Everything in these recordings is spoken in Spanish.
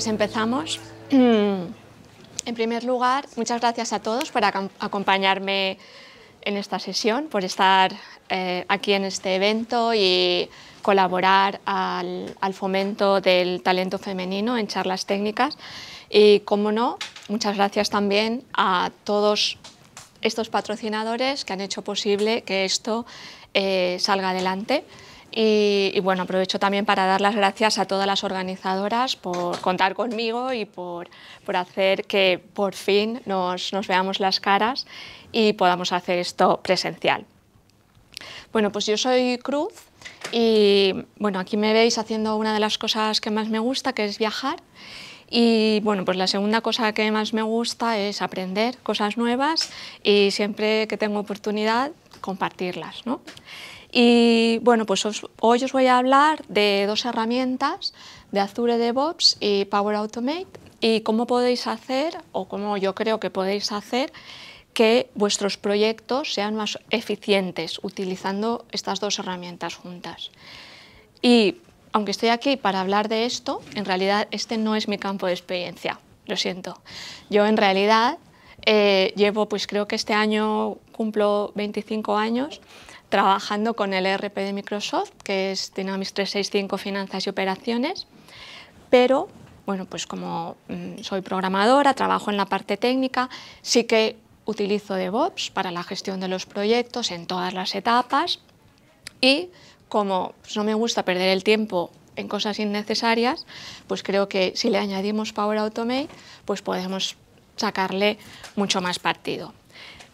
Pues empezamos. En primer lugar, muchas gracias a todos por acompañarme en esta sesión, por estar eh, aquí en este evento y colaborar al, fomento del talento femenino en charlas técnicas. Y, como no, muchas gracias también a todos estos patrocinadores que han hecho posible que esto eh, salga adelante. Eh, y, bueno, aprovecho también para dar las gracias a todas las organizadoras por contar conmigo y por, por hacer que por fin nos, nos veamos las caras y podamos hacer esto presencial. Bueno, pues yo soy Cruz y bueno, aquí me veis haciendo una de las cosas que más me gusta, que es viajar. Y bueno, pues la segunda cosa que más me gusta es aprender cosas nuevas y siempre que tengo oportunidad compartirlas. ¿no? Y bueno, pues hoy os voy a hablar de dos herramientas, de Azure DevOps y Power Automate, y cómo podéis hacer, o cómo yo creo que podéis hacer, que vuestros proyectos sean más eficientes utilizando estas dos herramientas juntas. Y aunque estoy aquí para hablar de esto, en realidad este no es mi campo de experiencia, lo siento. Yo en realidad eh, llevo, pues creo que este año cumplo 25 años trabajando con el ERP de Microsoft, que es Dynamics 365 Finanzas y Operaciones, pero bueno, pues como mm, soy programadora, trabajo en la parte técnica, sí que utilizo DevOps para la gestión de los proyectos en todas las etapas y como pues, no me gusta perder el tiempo en cosas innecesarias, pues creo que si le añadimos Power Automate, pues podemos sacarle mucho más partido.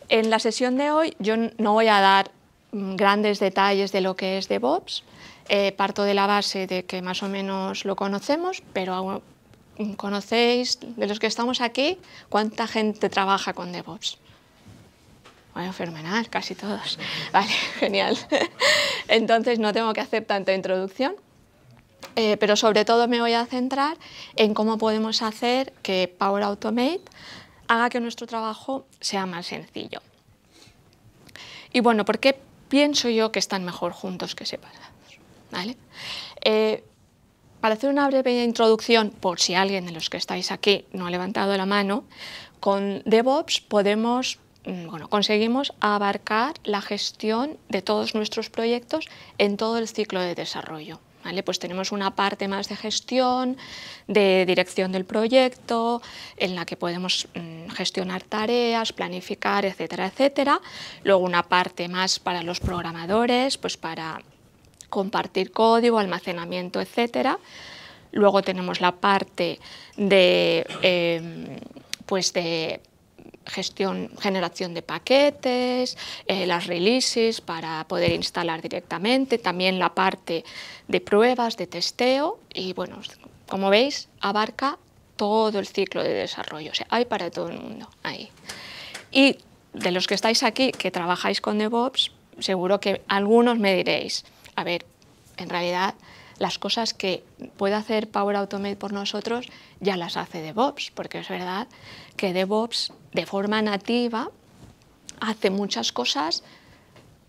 En la sesión de hoy yo no voy a dar Mm, grandes detalles de lo que es DevOps. Eh, parto de la base de que más o menos lo conocemos, pero ¿conocéis de los que estamos aquí cuánta gente trabaja con DevOps? Bueno, fenomenal, casi todos. Vale, genial. Entonces no tengo que hacer tanta introducción, eh, pero sobre todo me voy a centrar en cómo podemos hacer que Power Automate haga que nuestro trabajo sea más sencillo. Y bueno, ¿por qué pienso yo que están mejor juntos que separados. Eh, para hacer una breve introducción, por si alguien de los que estáis aquí no ha levantado la mano, con DevOps podemos, mm, bueno, conseguimos abarcar la gestión de todos nuestros proyectos en todo el ciclo de desarrollo. ¿Vale? Pues tenemos una parte más de gestión, de dirección del proyecto, en la que podemos mm, gestionar tareas, planificar, etcétera, etcétera. Luego una parte más para los programadores, pues para compartir código, almacenamiento, etcétera. Luego tenemos la parte de, em, pues de gestión, generación de paquetes, eh, las releases para poder instalar directamente, también la parte de pruebas, de testeo y bueno, como veis, abarca todo el ciclo de desarrollo. O sea, hay para todo el mundo ahí. Y de los que estáis aquí, que trabajáis con DevOps, seguro que algunos me diréis, a ver, en realidad las cosas que puede hacer Power Automate por nosotros ya las hace DevOps, porque es verdad que DevOps de forma nativa hace muchas cosas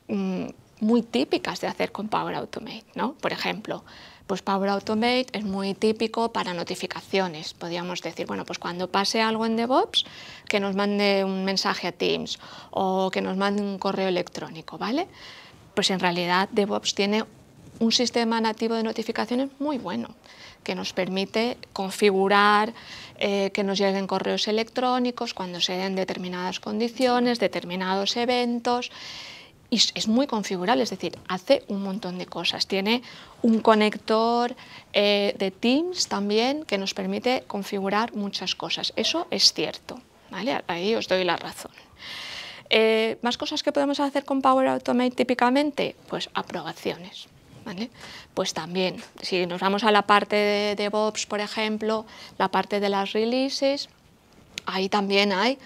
mm, muy típicas de hacer con Power Automate, ¿no? Por ejemplo, pues Power Automate es muy típico para notificaciones. Podríamos decir, bueno, pues cuando pase algo en DevOps, que nos mande un mensaje a Teams o que nos mande un correo electrónico, ¿vale? Pues en realidad DevOps tiene un sistema nativo de notificaciones muy bueno, que nos permite configurar eh, que nos lleguen correos electrónicos cuando se den determinadas condiciones, determinados eventos y es muy configurable, es decir, hace un montón de cosas. Tiene un conector eh, de Teams también que nos permite configurar muchas cosas. Eso es cierto, ¿vale? Ahí os doy la razón. Eh, ¿Más cosas que podemos hacer con Power Automate típicamente? Pues aprobaciones. ¿Vale? Pues también, si nos vamos a la parte de DevOps, por ejemplo, la parte de las releases, ahí también hay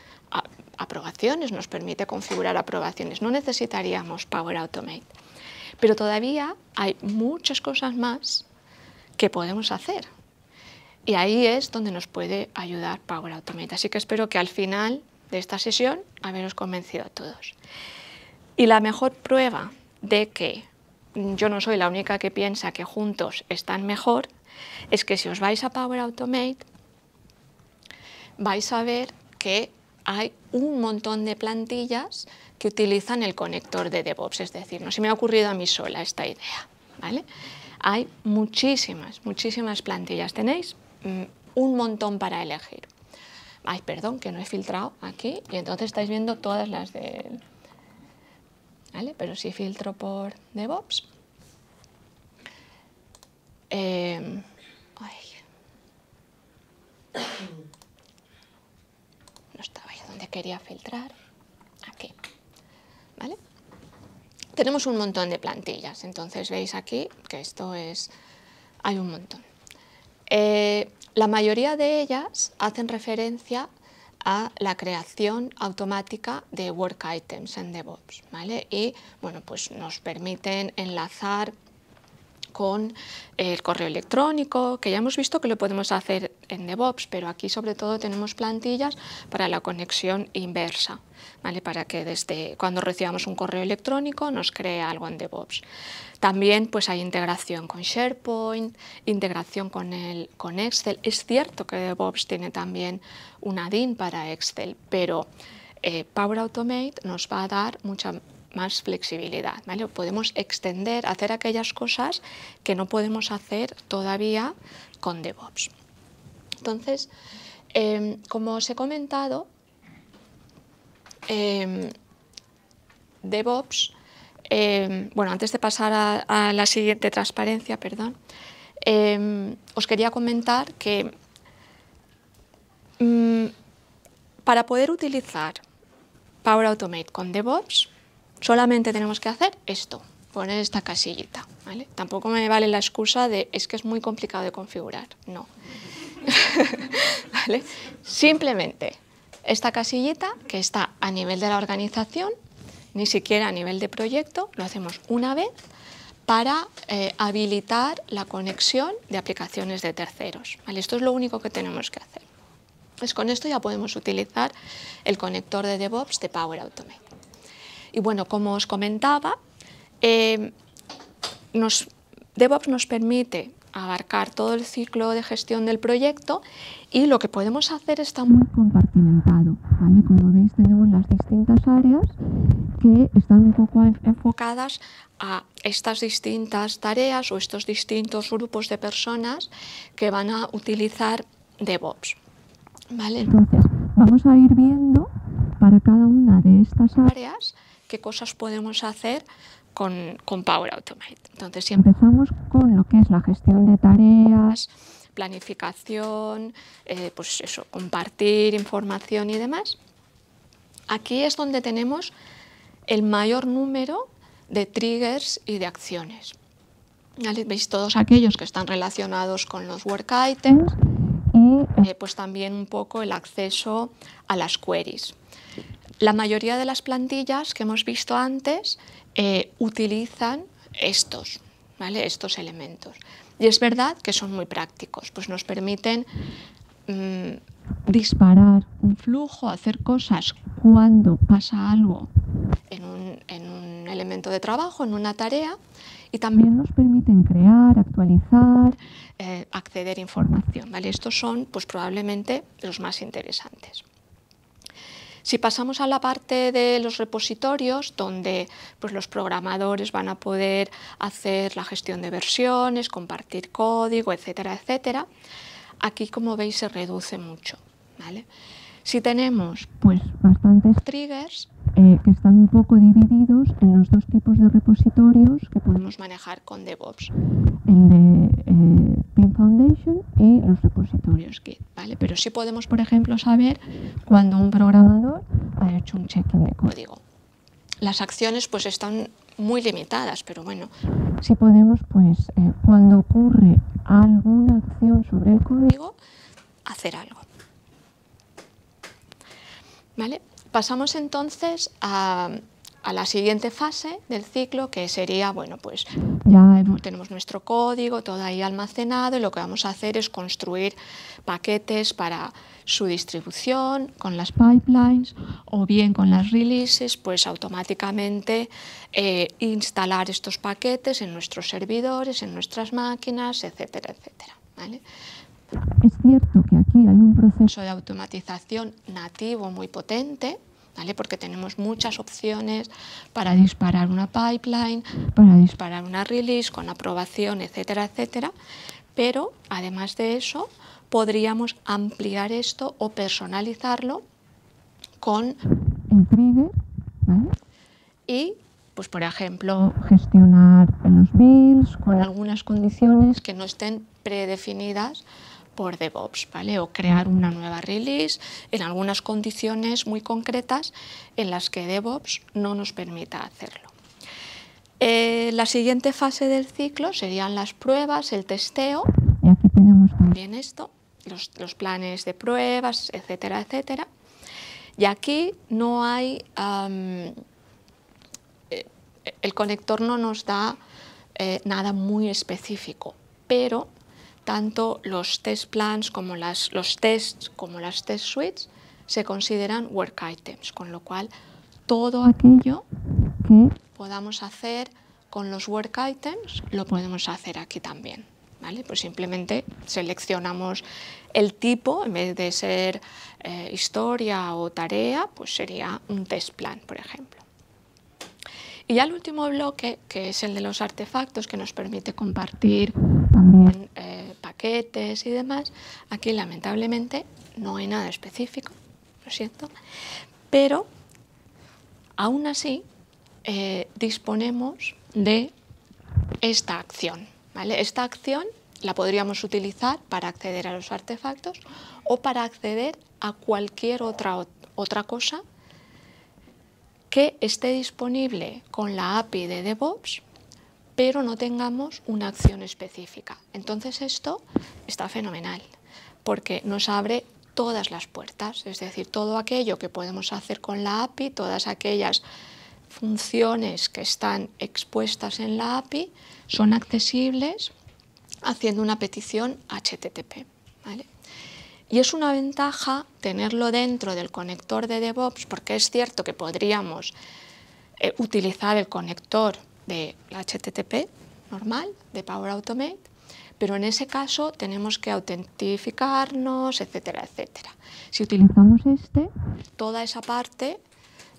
aprobaciones, nos permite configurar aprobaciones. No necesitaríamos Power Automate. Pero todavía hay muchas cosas más que podemos hacer. Y ahí es donde nos puede ayudar Power Automate. Así que espero que al final de esta sesión haberos convencido a todos. Y la mejor prueba de que yo no soy la única que piensa que juntos están mejor es que si os vais a Power Automate vais a ver que hay un montón de plantillas que utilizan el conector de DevOps, es decir, no se me ha ocurrido a mí sola esta idea, ¿vale? Hay muchísimas, muchísimas plantillas, tenéis mm, un montón para elegir. Ay, perdón, que no he filtrado aquí y entonces estáis viendo todas las de... ¿Vale? Pero si filtro por DevOps... Eh, quería filtrar aquí. Tenemos un montón de plantillas, entonces veis aquí que esto es... hay un montón. Eh, la mayoría de ellas hacen referencia a la creación automática de work items en DevOps, ¿vale? Y, bueno, pues nos permiten enlazar con el correo electrónico, que ya hemos visto que lo podemos hacer en DevOps, pero aquí sobre todo tenemos plantillas para la conexión inversa, ¿vale? para que desde cuando recibamos un correo electrónico nos cree algo en DevOps. También pues, hay integración con SharePoint, integración con, el, con Excel. Es cierto que DevOps tiene también una DIN para Excel, pero eh, Power Automate nos va a dar mucha más flexibilidad, ¿vale? Podemos extender, hacer aquellas cosas que no podemos hacer todavía con DevOps. Entonces, em, como os he comentado, em, DevOps, em, bueno, antes de pasar a, la siguiente transparencia, perdón, os quería comentar que mm, para poder utilizar Power Automate con DevOps, solamente tenemos que hacer esto, poner esta casillita. ¿vale? Tampoco me vale la excusa de es que es muy complicado de configurar. No. Simplemente esta casillita que está a nivel de la organización, ni siquiera a nivel de proyecto, lo hacemos una vez para eh, habilitar la conexión de aplicaciones de terceros. ¿vale? Esto es lo único que tenemos que hacer. Pues con esto ya podemos utilizar el conector de DevOps de Power Automate. Y bueno, como os comentaba, eh, DevOps nos permite abarcar todo el ciclo de gestión del proyecto y lo que podemos hacer está muy compartimentado. Como veis tenemos las distintas áreas que están un poco enfocadas a estas distintas tareas o estos distintos grupos de personas que van a utilizar DevOps. ¿vale? Entonces vamos a ir viendo para cada una de estas áreas qué cosas podemos hacer con, Power Automate. Entonces, si empezamos con lo que es la gestión de tareas, planificación, eh, pues eso, compartir información y demás, aquí es donde tenemos el mayor número de triggers y de acciones. Veis todos aquellos que están relacionados con los work items y eh, pues también un poco el acceso a las queries. La mayoría de las plantillas que hemos visto antes eh, utilizan estos, estos elementos. Y es verdad que son muy prácticos, pues nos permiten mm, disparar un flujo, hacer cosas cuando pasa algo en un, elemento de trabajo, en una tarea, y también nos permiten crear, actualizar, eh, acceder a información. ¿vale? Estos son pues, probablemente los más interesantes. Si pasamos a la parte de los repositorios, donde pues, los programadores van a poder hacer la gestión de versiones, compartir código, etcétera, etcétera, aquí como veis se reduce mucho. ¿vale? Si tenemos pues, bastantes triggers eh, que están un poco divididos en los dos tipos de repositorios que podemos manejar con DevOps. de eh, Foundation y los repositorios Git, ¿vale? Pero si podemos, por ejemplo, saber cuando un programador ha hecho un check-in de código. Las acciones pues están muy limitadas, pero bueno. si podemos, pues, eh, cuando ocurre alguna acción sobre el código, hacer algo. ¿Vale? Pasamos entonces a a la siguiente fase del ciclo que sería, bueno, pues ya tenemos nuestro código, todo ahí almacenado y lo que vamos a hacer es construir paquetes para su distribución con las pipelines o bien con las releases, pues automáticamente eh, instalar estos paquetes en nuestros servidores, en nuestras máquinas, etcétera, etcétera. Es cierto que aquí hay un proceso de automatización nativo muy potente, porque tenemos muchas opciones para mm. disparar una pipeline, para disparar una release con aprobación, etcétera, etcétera. Pero además de eso, podríamos ampliar esto o personalizarlo con un y pues por ejemplo gestionar los bills con algunas condiciones que no estén predefinidas por DevOps, ¿vale? O crear una nueva release en algunas condiciones muy concretas en las que DevOps no nos permita hacerlo. Eh, la siguiente fase del ciclo serían las pruebas, el testeo. Y aquí tenemos también esto, los, planes de pruebas, etcétera, etcétera. Y aquí no hay... Eh, el conector no nos da eh, nada muy específico, pero tanto los test plans como las, los tests como las test suites se consideran work items, con lo cual todo aquello que podamos hacer con los work items lo podemos hacer aquí también. ¿Vale? Pues simplemente seleccionamos el tipo, en vez de ser eh, historia o tarea, pues sería un test plan, por ejemplo. Y ya el último bloque, que es el de los artefactos, que nos permite compartir también eh, y demás. Aquí lamentablemente no hay nada específico, lo siento, pero aún así eh, disponemos de esta acción. Esta acción la podríamos utilizar para acceder a los artefactos o para acceder a cualquier otra, otra cosa que esté disponible con la API de DevOps pero no tengamos una acción específica. Entonces esto está fenomenal, porque nos abre todas las puertas, es decir, todo aquello que podemos hacer con la API, todas aquellas funciones que están expuestas en la API son accesibles haciendo una petición HTTP. Y es una ventaja tenerlo dentro del conector de DevOps porque es cierto que podríamos eh, utilizar el conector de la HTTP normal, de Power Automate, pero en ese caso tenemos que autentificarnos, etcétera, etcétera. Si utilizamos este, toda esa parte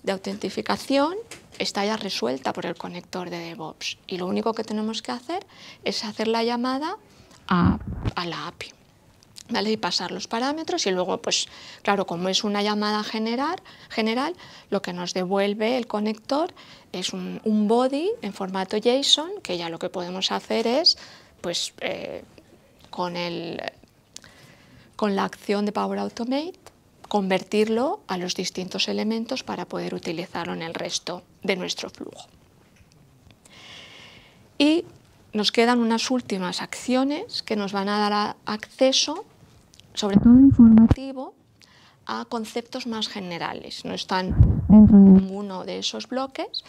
de autentificación está ya resuelta por el conector de DevOps y lo único que tenemos que hacer es hacer la llamada a, a la API y pasar los parámetros y luego, pues claro, como es una llamada general, general lo que nos devuelve el conector es un, body en formato JSON, que ya lo que podemos hacer es, pues eh, con, el, con la acción de Power Automate, convertirlo a los distintos elementos para poder utilizarlo en el resto de nuestro flujo. Y nos quedan unas últimas acciones que nos van a dar acceso sobre todo informativo, a conceptos más generales. No están dentro de ninguno de esos bloques,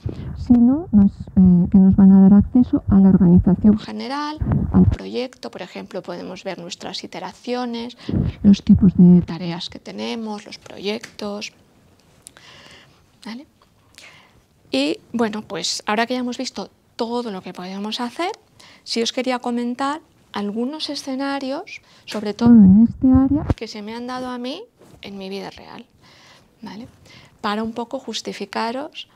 sino eh, que nos van a dar acceso a la organización general, al proyecto. Por ejemplo, podemos ver nuestras iteraciones, los tipos de tareas que tenemos, los proyectos. Y bueno, pues ahora que ya hemos visto todo lo que podemos hacer, si os quería comentar algunos escenarios, sobre todo en este área, que se me han dado a mí en mi vida real, Para un poco justificaros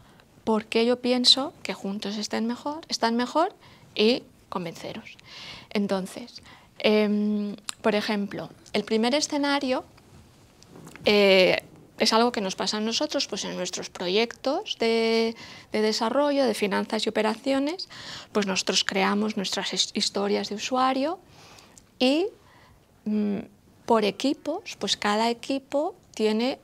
por qué yo pienso que juntos estén mejor, están mejor y convenceros. Entonces, em, por ejemplo, el primer escenario eh, es algo que nos pasa a nosotros pues en nuestros proyectos de, desarrollo, de finanzas y operaciones, pues nosotros creamos nuestras historias de usuario y mm, por equipos, pues cada equipo tiene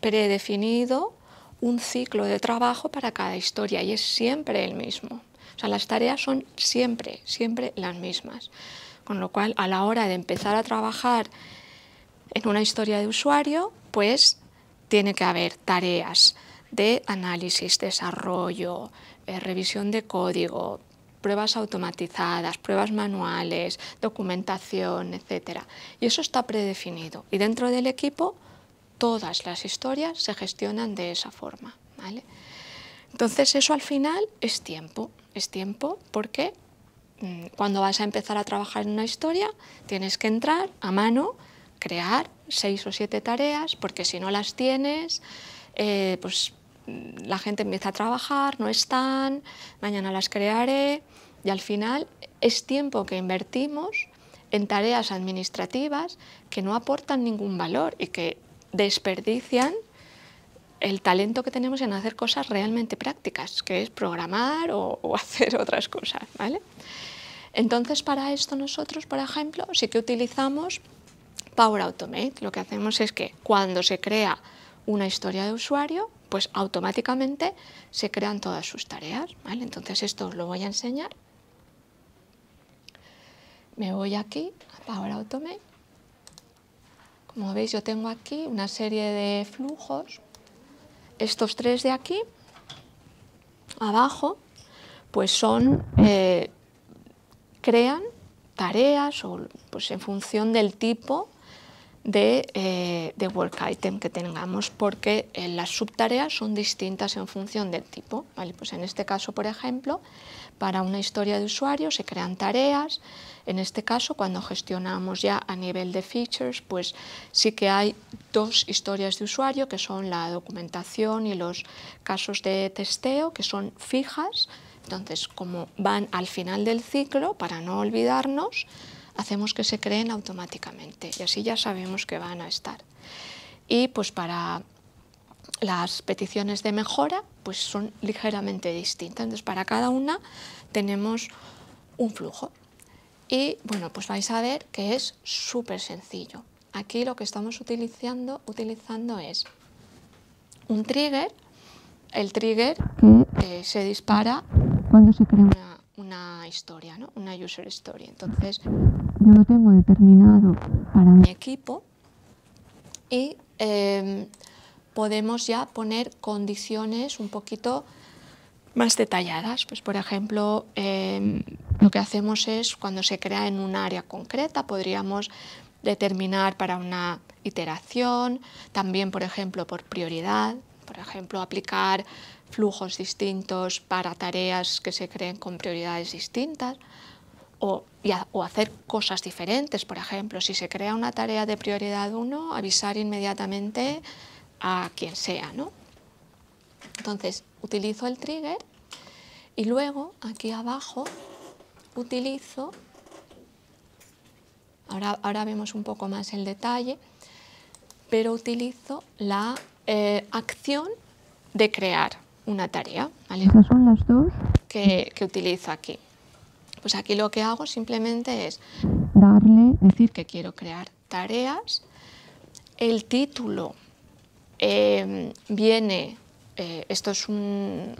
predefinido un ciclo de trabajo para cada historia y es siempre el mismo. O sea, las tareas son siempre, siempre las mismas. Con lo cual, a la hora de empezar a trabajar en una historia de usuario, pues tiene que haber tareas de análisis, desarrollo, eh, revisión de código, pruebas automatizadas, pruebas manuales, documentación, etc. Y eso está predefinido. Y dentro del equipo, todas las historias se gestionan de esa forma. Entonces eso al final es tiempo, es tiempo porque mm, cuando vas a empezar a trabajar en una historia tienes que entrar a mano crear seis o siete tareas, porque si no las tienes, eh, pues mm, la gente empieza a trabajar, no están, mañana las crearé y al final es tiempo que invertimos en tareas administrativas que no aportan ningún valor y que desperdician el talento que tenemos en hacer cosas realmente prácticas, que es programar o, hacer otras cosas, ¿vale? Entonces, para esto nosotros, por ejemplo, sí que utilizamos Power Automate lo que hacemos es que cuando se crea una historia de usuario, pues automáticamente se crean todas sus tareas. Entonces esto os lo voy a enseñar. Me voy aquí a Power Automate. Como veis yo tengo aquí una serie de flujos. Estos tres de aquí, abajo, pues son, eh, crean tareas pues en función del tipo de, eh, de work item que tengamos porque eh, las subtareas son distintas en función del tipo. ¿vale? Pues en este caso, por ejemplo, para una historia de usuario se crean tareas. En este caso, cuando gestionamos ya a nivel de features, pues sí que hay dos historias de usuario que son la documentación y los casos de testeo, que son fijas. Entonces, como van al final del ciclo, para no olvidarnos, hacemos que se creen automáticamente y así ya sabemos que van a estar. Y pues para las peticiones de mejora pues son ligeramente distintas. Entonces para cada una tenemos un flujo. Y bueno, pues vais a ver que es súper sencillo. Aquí lo que estamos utilizando, utilizando es un trigger. El trigger eh, se dispara cuando se crea una una historia, ¿no? una user story. Entonces, yo lo tengo determinado para mi equipo y em, podemos ya poner condiciones un poquito más detalladas. Pues, por ejemplo, em, lo que hacemos es cuando se crea en un área concreta, podríamos determinar para una iteración, también, por ejemplo, por prioridad, por ejemplo, aplicar flujos distintos para tareas que se creen con prioridades distintas o, hacer cosas diferentes. Por ejemplo, si se crea una tarea de prioridad 1, avisar inmediatamente a quien sea. ¿no? Entonces, utilizo el trigger y luego aquí abajo utilizo, ahora, ahora vemos un poco más el detalle, pero utilizo la eh, acción de crear una tarea. ¿vale? Esas son las dos. Que, que utilizo aquí. Pues aquí lo que hago simplemente es darle, decir que quiero crear tareas. El título em, viene, eh, esto es un,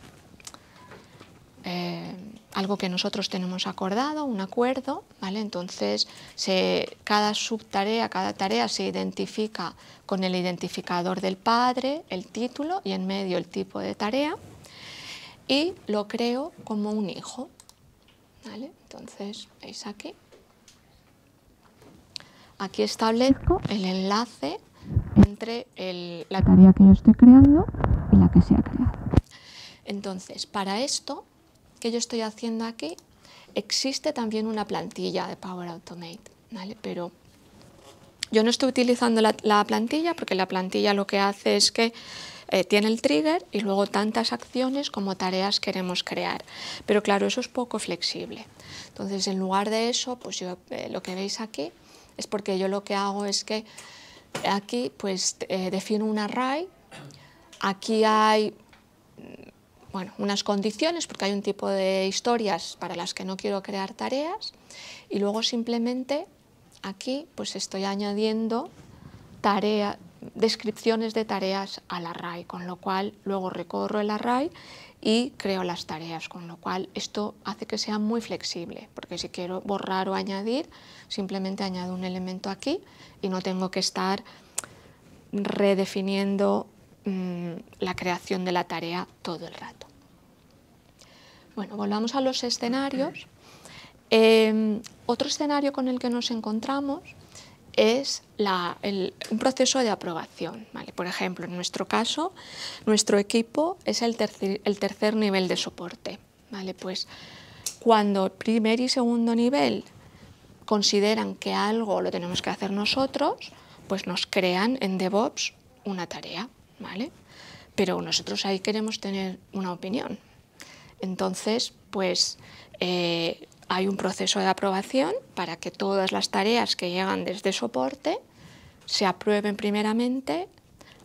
em, algo que nosotros tenemos acordado, un acuerdo, ¿vale? Entonces, se, cada subtarea, cada tarea se identifica con el identificador del padre, el título y en medio el tipo de tarea y lo creo como un hijo, Entonces, veis aquí. Aquí establezco el enlace entre la tarea que yo estoy creando y la que se ha creado. Entonces, para esto que yo estoy haciendo aquí, existe también una plantilla de Power Automate, ¿vale? Pero yo no estoy utilizando la, plantilla porque la plantilla lo que hace es que eh, tiene el trigger y luego tantas acciones como tareas queremos crear. Pero claro, eso es poco flexible. Entonces, en lugar de eso, pues yo eh, lo que veis aquí es porque yo lo que hago es que aquí pues eh, defino un array, aquí hay bueno, unas condiciones, porque hay un tipo de historias para las que no quiero crear tareas, y luego simplemente aquí pues estoy añadiendo tarea, descripciones de tareas al array, con lo cual luego recorro el array y creo las tareas, con lo cual esto hace que sea muy flexible, porque si quiero borrar o añadir, simplemente añado un elemento aquí y no tengo que estar redefiniendo Mm, la creación de la tarea todo el rato. Bueno, volvamos a los escenarios. Em, otro escenario con el que nos encontramos es un proceso de aprobación. Por ejemplo, en nuestro caso, nuestro equipo es el tercer, el tercer nivel de soporte. ¿vale? Pues cuando primer y segundo nivel consideran que algo lo tenemos que hacer nosotros, pues nos crean en DevOps una tarea. ¿vale? Pero nosotros ahí queremos tener una opinión. Entonces, pues eh, hay un proceso de aprobación para que todas las tareas que llegan desde soporte se aprueben primeramente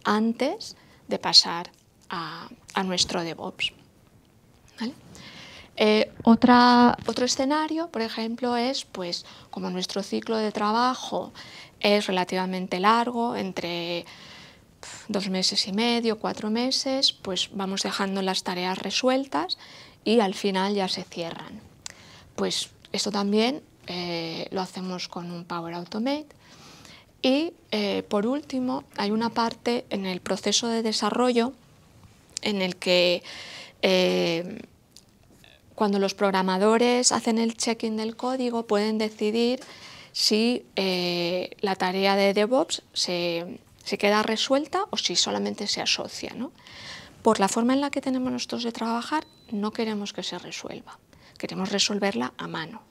antes de pasar a, nuestro DevOps. Eh, otra, otro escenario, por ejemplo, es pues como nuestro ciclo de trabajo es relativamente largo, entre dos meses y medio, cuatro meses, pues vamos dejando las tareas resueltas y al final ya se cierran. Pues esto también eh, lo hacemos con un Power Automate. Y eh, por último, hay una parte en el proceso de desarrollo en el que eh, cuando los programadores hacen el check-in del código pueden decidir si la tarea de DevOps se si queda resuelta o si solamente se asocia. Por la forma en la que tenemos nosotros de trabajar, no queremos que se resuelva, queremos resolverla a mano.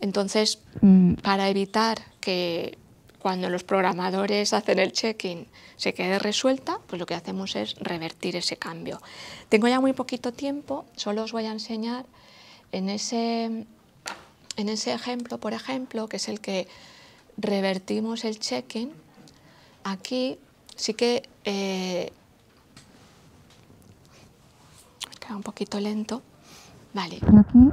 Entonces, mm. para evitar que cuando los programadores hacen el check-in se quede resuelta, pues lo que hacemos es revertir ese cambio. Tengo ya muy poquito tiempo, solo os voy a enseñar en ese, en ese ejemplo, por ejemplo, que es el que revertimos el check-in, Aquí sí que eh, un poquito lento. Vale. aquí,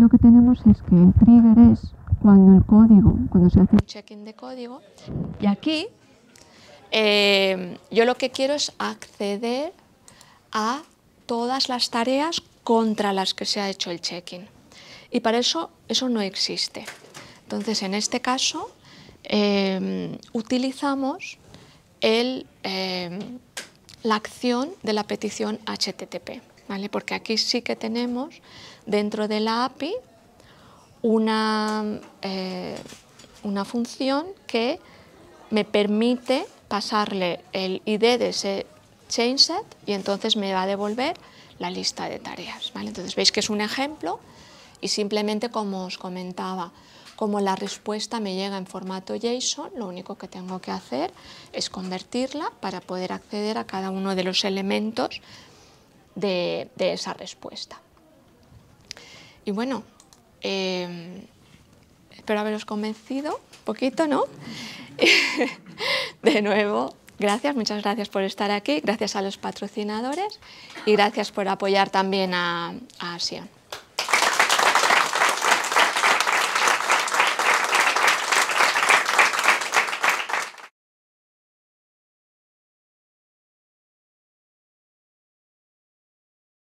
lo que tenemos es que el trigger es cuando el código, cuando se hace un check de código. Y aquí eh, yo lo que quiero es acceder a todas las tareas contra las que se ha hecho el check-in. Y para eso eso no existe. Entonces, en este caso, Em, utilizamos el, em, la acción de la petición HTTP, ¿vale? porque aquí sí que tenemos dentro de la API una, eh, una función que me permite pasarle el ID de ese chainset y entonces me va a devolver la lista de tareas. ¿vale? Entonces veis que es un ejemplo y simplemente como os comentaba, como la respuesta me llega en formato JSON, lo único que tengo que hacer es convertirla para poder acceder a cada uno de los elementos de, esa respuesta. Y bueno, em, espero haberos convencido un poquito, ¿no? de nuevo, gracias, muchas gracias por estar aquí, gracias a los patrocinadores y gracias por apoyar también a, Asia.